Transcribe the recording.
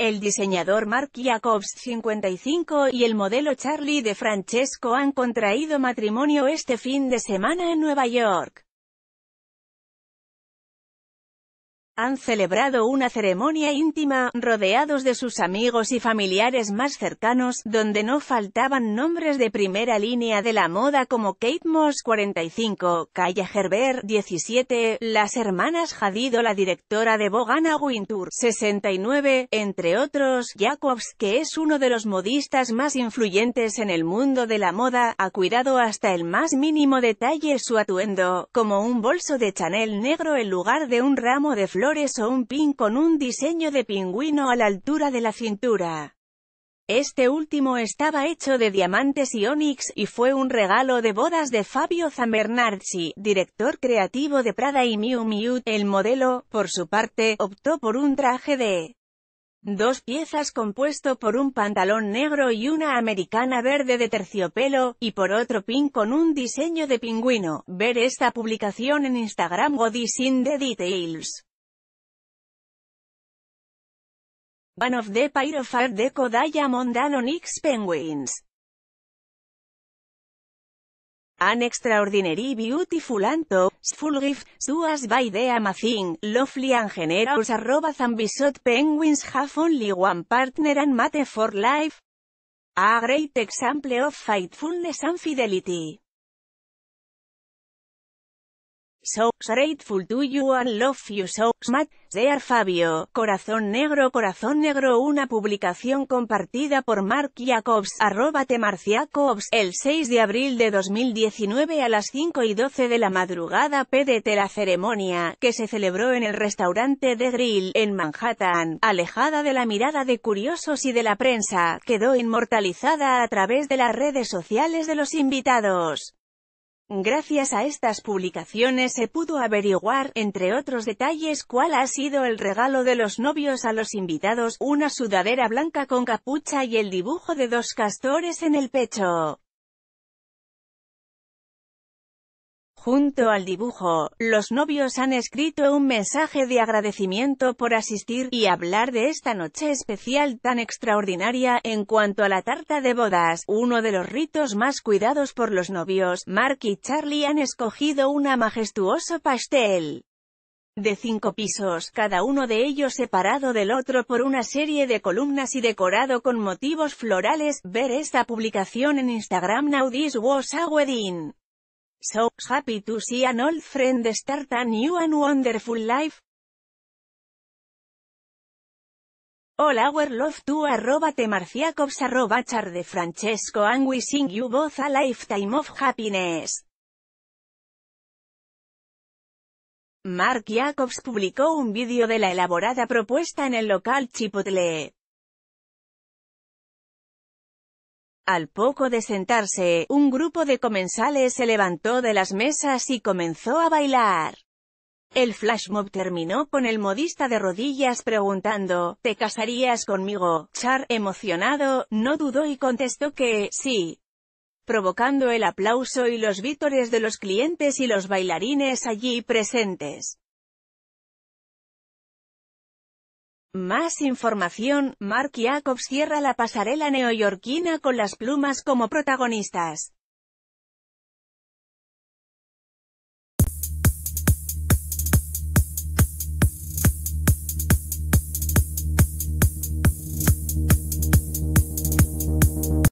el diseñador Mark Jacobs 55 y el modelo Charlie de Francesco han contraído matrimonio este fin de semana en Nueva York. han celebrado una ceremonia íntima, rodeados de sus amigos y familiares más cercanos, donde no faltaban nombres de primera línea de la moda como Kate Moss 45, Kaya Gerber 17, las hermanas Jadido la directora de Bogana Wintour 69, entre otros, Jacobs, que es uno de los modistas más influyentes en el mundo de la moda, ha cuidado hasta el más mínimo detalle su atuendo, como un bolso de Chanel negro en lugar de un ramo de flores o un pin con un diseño de pingüino a la altura de la cintura. Este último estaba hecho de diamantes y onix, y fue un regalo de bodas de Fabio Zambernazzi, director creativo de Prada y Miu Miu. El modelo, por su parte, optó por un traje de dos piezas compuesto por un pantalón negro y una americana verde de terciopelo, y por otro pin con un diseño de pingüino. Ver esta publicación en Instagram Body Details. one of the pair of Deco Diamond and Onyx penguins. An extraordinary beautiful and full gift to us by the amazing, lovely and generous arroba Zambisot penguins have only one partner and mate for life. A great example of faithfulness and fidelity. so grateful to you and love you so much, dear Fabio, Corazón Negro Corazón Negro Una publicación compartida por Mark Jacobs, arroba temarciacobs, el 6 de abril de 2019 a las 5 y 12 de la madrugada PDT La ceremonia, que se celebró en el restaurante The Grill, en Manhattan, alejada de la mirada de curiosos y de la prensa, quedó inmortalizada a través de las redes sociales de los invitados. Gracias a estas publicaciones se pudo averiguar, entre otros detalles, cuál ha sido el regalo de los novios a los invitados, una sudadera blanca con capucha y el dibujo de dos castores en el pecho. Junto al dibujo, los novios han escrito un mensaje de agradecimiento por asistir y hablar de esta noche especial tan extraordinaria. En cuanto a la tarta de bodas, uno de los ritos más cuidados por los novios, Mark y Charlie han escogido una majestuoso pastel de cinco pisos, cada uno de ellos separado del otro por una serie de columnas y decorado con motivos florales. Ver esta publicación en Instagram Now This Was a Wedding. So happy to see an old friend start a new and wonderful life. Hola our love to arroba temarciacobs arroba char de Francesco and sing you both a lifetime of happiness. Mark Jacobs publicó un vídeo de la elaborada propuesta en el local Chipotle. Al poco de sentarse, un grupo de comensales se levantó de las mesas y comenzó a bailar. El flash mob terminó con el modista de rodillas preguntando, ¿te casarías conmigo? Char, emocionado, no dudó y contestó que, sí. Provocando el aplauso y los vítores de los clientes y los bailarines allí presentes. Más información, Mark Jacobs cierra la pasarela neoyorquina con las plumas como protagonistas.